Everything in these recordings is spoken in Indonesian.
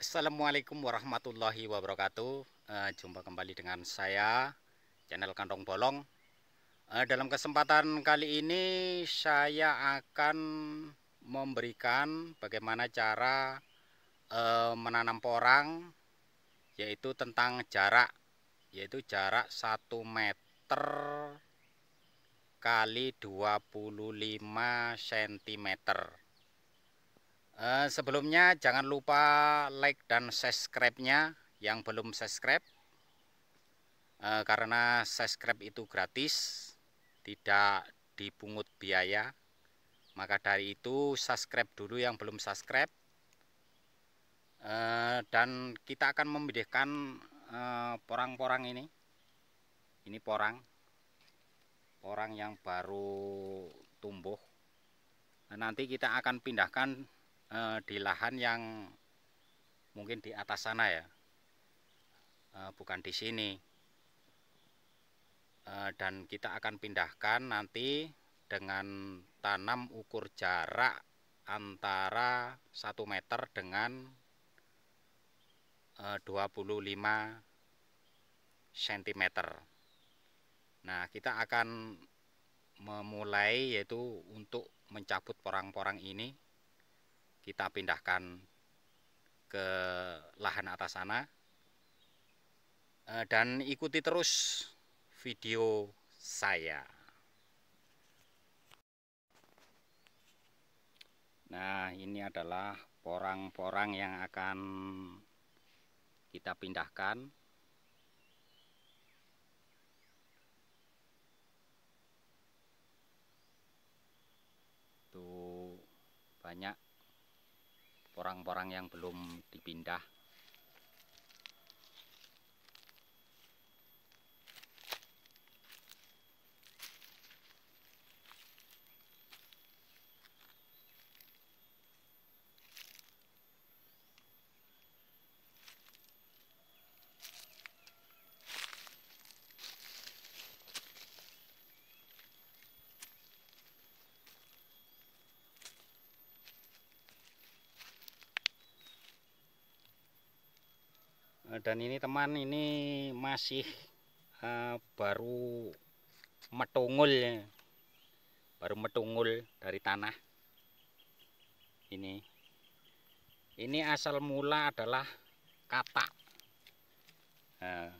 Assalamualaikum warahmatullahi wabarakatuh uh, Jumpa kembali dengan saya Channel Kandong Bolong uh, Dalam kesempatan kali ini Saya akan Memberikan Bagaimana cara uh, Menanam porang Yaitu tentang jarak Yaitu jarak 1 meter Kali 25 cm Eh, sebelumnya jangan lupa like dan subscribe-nya yang belum subscribe eh, karena subscribe itu gratis tidak dipungut biaya maka dari itu subscribe dulu yang belum subscribe eh, dan kita akan membedakan porang-porang ini ini porang porang yang baru tumbuh nanti kita akan pindahkan Eh, di lahan yang mungkin di atas sana ya eh, bukan di sini eh, dan kita akan pindahkan nanti dengan tanam ukur jarak antara 1 meter dengan 25 cm nah kita akan memulai yaitu untuk mencabut porang-porang ini kita pindahkan ke lahan atas sana eh, dan ikuti terus video saya nah ini adalah porang-porang yang akan kita pindahkan tuh banyak porang-porang yang belum dipindah Eh, dan ini teman ini masih uh, baru metungul ya. baru metungul dari tanah ini ini asal mula adalah kata uh, eh,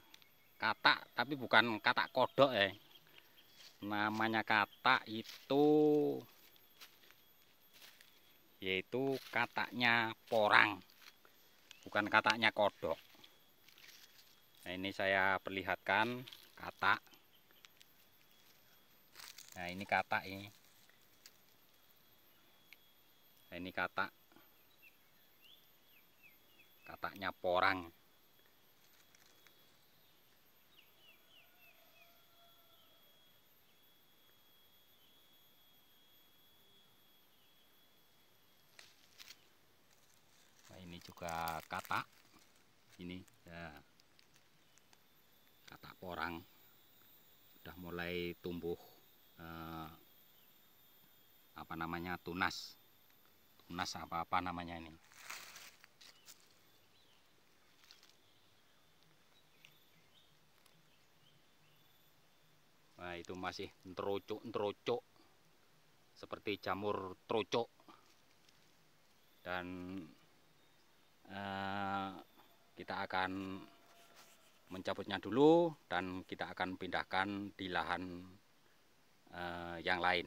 katak tapi bukan kata kodok ya namanya kata itu yaitu kataknya porang bukan kataknya kodok Nah, ini saya perlihatkan katak. Nah, ini katak ini. Nah, ini katak. Kataknya porang. Nah, ini juga katak. Ini ya katak porang sudah mulai tumbuh eh, apa namanya tunas tunas apa apa namanya ini Nah, itu masih terucuk terucuk seperti jamur terucuk dan eh, kita akan mencabutnya dulu dan kita akan pindahkan di lahan eh, yang lain.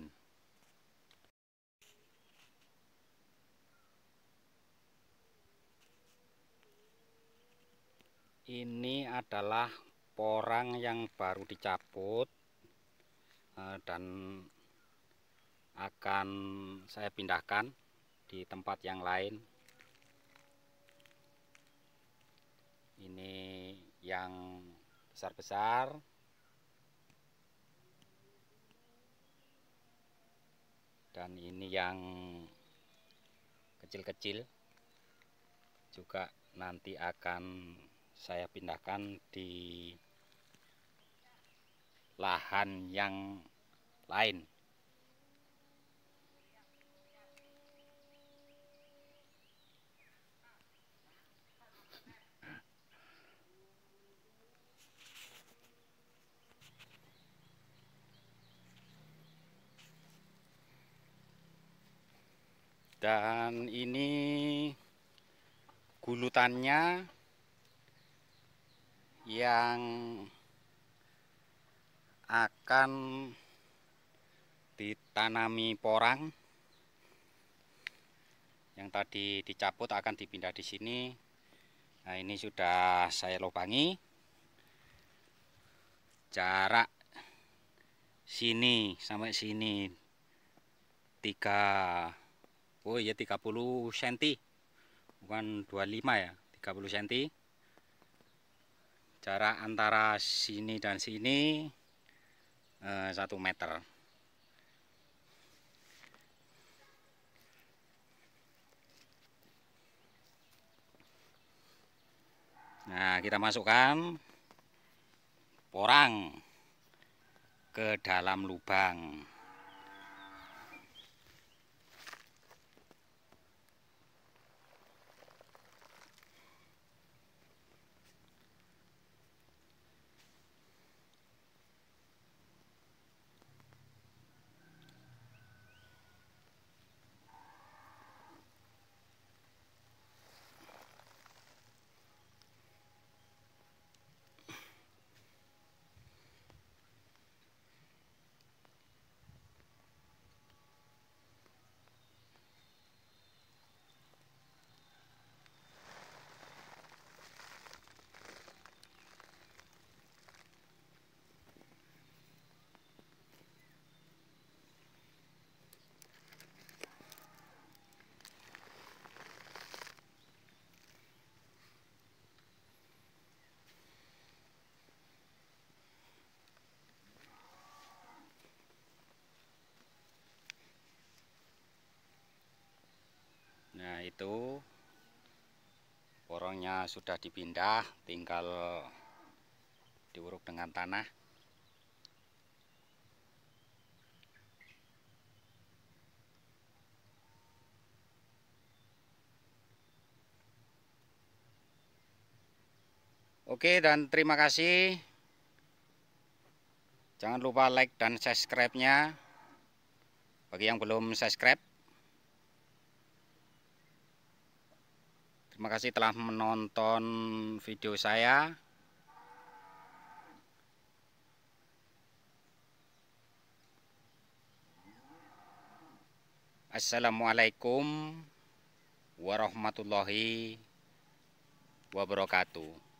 Ini adalah porang yang baru dicabut eh, dan akan saya pindahkan di tempat yang lain yang besar-besar dan ini yang kecil-kecil juga nanti akan saya pindahkan di lahan yang lain dan ini gulutannya yang akan ditanami porang yang tadi dicabut akan dipindah di sini nah ini sudah saya lubangi jarak sini sampai sini tiga oh iya 30 cm bukan 25 ya 30 cm jarak antara sini dan sini eh, 1 meter Nah, kita masukkan porang ke dalam lubang. itu porongnya sudah dipindah tinggal diuruk dengan tanah Oke dan terima kasih Jangan lupa like dan subscribe-nya Bagi yang belum subscribe Terima kasih telah menonton video saya. Assalamualaikum warahmatullahi wabarakatuh.